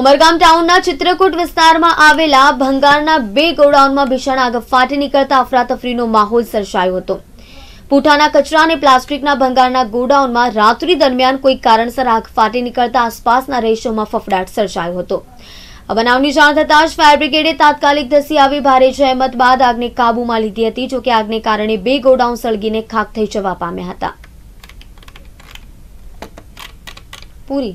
ઉમરગામ ટાઉનના ચિત્રકૂટ વિસ્તારમાં આવેલા ભંગારના બે ગોડાઉનમાં ભીષણ આગ ફાટી નીકળતા અફરાતફરીનો માહોલ સર્જાયો હતો પૂઠાના કચરા અને પ્લાસ્ટિકના ભંગારના ગોડાઉનમાં રાત્રિ દરમિયાન કોઈ કારણસર આગ ફાટી નીકળતા આસપાસના રહીશોમાં ફફડાટ સર્જાયો હતો આ બનાવની જાણ થતાં જ ફાયર બ્રિગેડે તાત્કાલિક ધસી આવી ભારે જહેમત બાદ આગને કાબૂમાં લીધી હતી જોકે આગને કારણે બે ગોડાઉન સળગીને ખાખ થઈ જવા પામ્યા હતા પૂરી